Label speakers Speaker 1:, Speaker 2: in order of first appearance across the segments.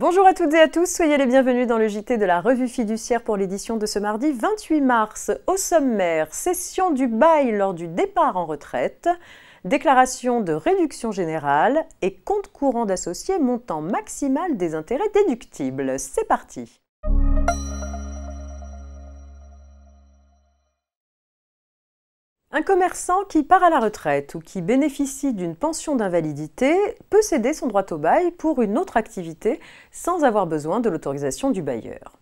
Speaker 1: Bonjour à toutes et à tous, soyez les bienvenus dans le JT de la Revue Fiduciaire pour l'édition de ce mardi 28 mars. Au sommaire, session du bail lors du départ en retraite, déclaration de réduction générale et compte courant d'associés montant maximal des intérêts déductibles. C'est parti Un commerçant qui part à la retraite ou qui bénéficie d'une pension d'invalidité peut céder son droit au bail pour une autre activité sans avoir besoin de l'autorisation du bailleur.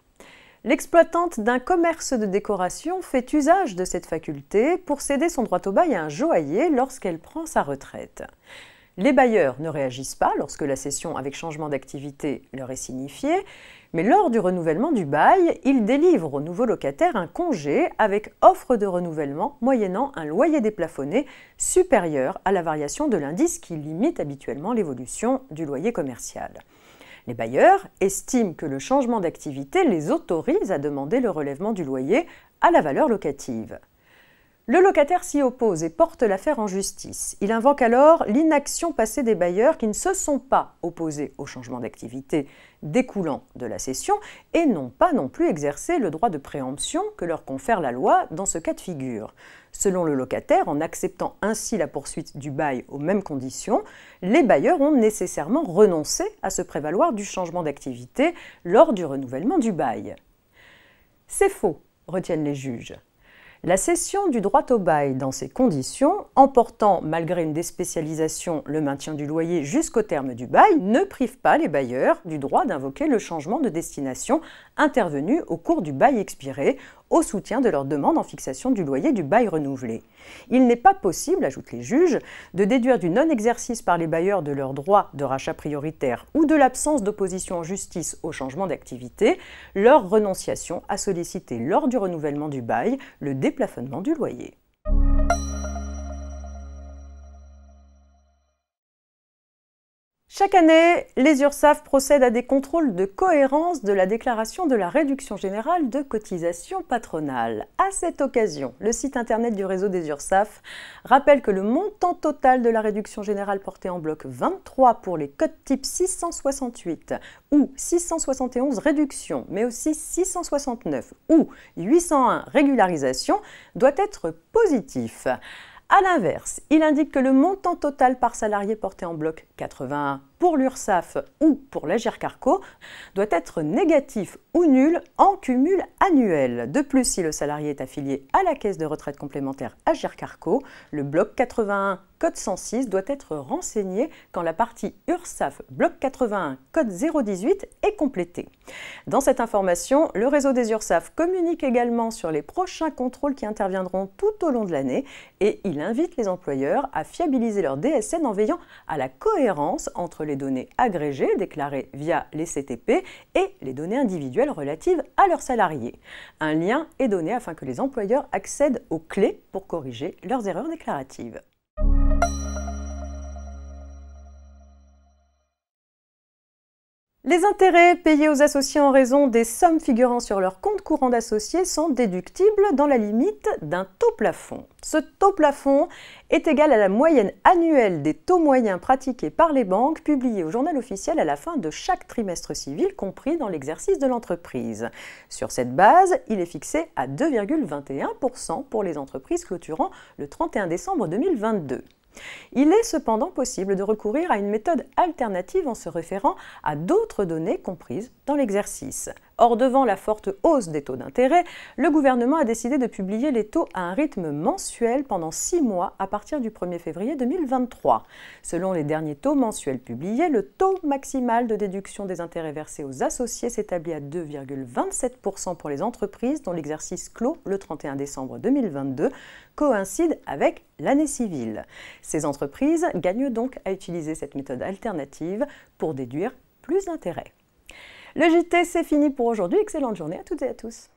Speaker 1: L'exploitante d'un commerce de décoration fait usage de cette faculté pour céder son droit au bail à un joaillier lorsqu'elle prend sa retraite. Les bailleurs ne réagissent pas lorsque la cession avec changement d'activité leur est signifiée, mais lors du renouvellement du bail, ils délivrent au nouveau locataire un congé avec offre de renouvellement moyennant un loyer déplafonné supérieur à la variation de l'indice qui limite habituellement l'évolution du loyer commercial. Les bailleurs estiment que le changement d'activité les autorise à demander le relèvement du loyer à la valeur locative. Le locataire s'y oppose et porte l'affaire en justice. Il invoque alors l'inaction passée des bailleurs qui ne se sont pas opposés au changement d'activité découlant de la cession et n'ont pas non plus exercé le droit de préemption que leur confère la loi dans ce cas de figure. Selon le locataire, en acceptant ainsi la poursuite du bail aux mêmes conditions, les bailleurs ont nécessairement renoncé à se prévaloir du changement d'activité lors du renouvellement du bail. C'est faux, retiennent les juges. La cession du droit au bail dans ces conditions, emportant malgré une déspécialisation le maintien du loyer jusqu'au terme du bail, ne prive pas les bailleurs du droit d'invoquer le changement de destination intervenu au cours du bail expiré au soutien de leur demande en fixation du loyer du bail renouvelé. Il n'est pas possible, ajoutent les juges, de déduire du non-exercice par les bailleurs de leur droit de rachat prioritaire ou de l'absence d'opposition en justice au changement d'activité leur renonciation à solliciter lors du renouvellement du bail le déplafonnement du loyer. Chaque année, les URSAF procèdent à des contrôles de cohérence de la déclaration de la réduction générale de cotisation patronale. À cette occasion, le site internet du réseau des URSAF rappelle que le montant total de la réduction générale portée en bloc 23 pour les codes type 668 ou 671 réduction, mais aussi 669 ou 801 régularisation doit être positif. A l'inverse, il indique que le montant total par salarié porté en bloc 81 pour l'Ursaf ou pour la GERCARCO doit être négatif ou nul en cumul annuel. De plus, si le salarié est affilié à la caisse de retraite complémentaire à le bloc 81 code 106 doit être renseigné quand la partie URSAF bloc 81 code 018 est complétée. Dans cette information, le réseau des URSAF communique également sur les prochains contrôles qui interviendront tout au long de l'année et il invite les employeurs à fiabiliser leur DSN en veillant à la cohérence entre les données agrégées déclarées via les CTP et les données individuelles relatives à leurs salariés. Un lien est donné afin que les employeurs accèdent aux clés pour corriger leurs erreurs déclaratives. Les intérêts payés aux associés en raison des sommes figurant sur leur compte courant d'associés sont déductibles dans la limite d'un taux plafond. Ce taux plafond est égal à la moyenne annuelle des taux moyens pratiqués par les banques publiés au journal officiel à la fin de chaque trimestre civil compris dans l'exercice de l'entreprise. Sur cette base, il est fixé à 2,21% pour les entreprises clôturant le 31 décembre 2022. Il est cependant possible de recourir à une méthode alternative en se référant à d'autres données comprises dans l'exercice. Or, devant la forte hausse des taux d'intérêt, le gouvernement a décidé de publier les taux à un rythme mensuel pendant six mois à partir du 1er février 2023. Selon les derniers taux mensuels publiés, le taux maximal de déduction des intérêts versés aux associés s'établit à 2,27% pour les entreprises dont l'exercice clos le 31 décembre 2022 coïncide avec l'année civile. Ces entreprises gagnent donc à utiliser cette méthode alternative pour déduire plus d'intérêts. Le JT, c'est fini pour aujourd'hui. Excellente journée à toutes et à tous.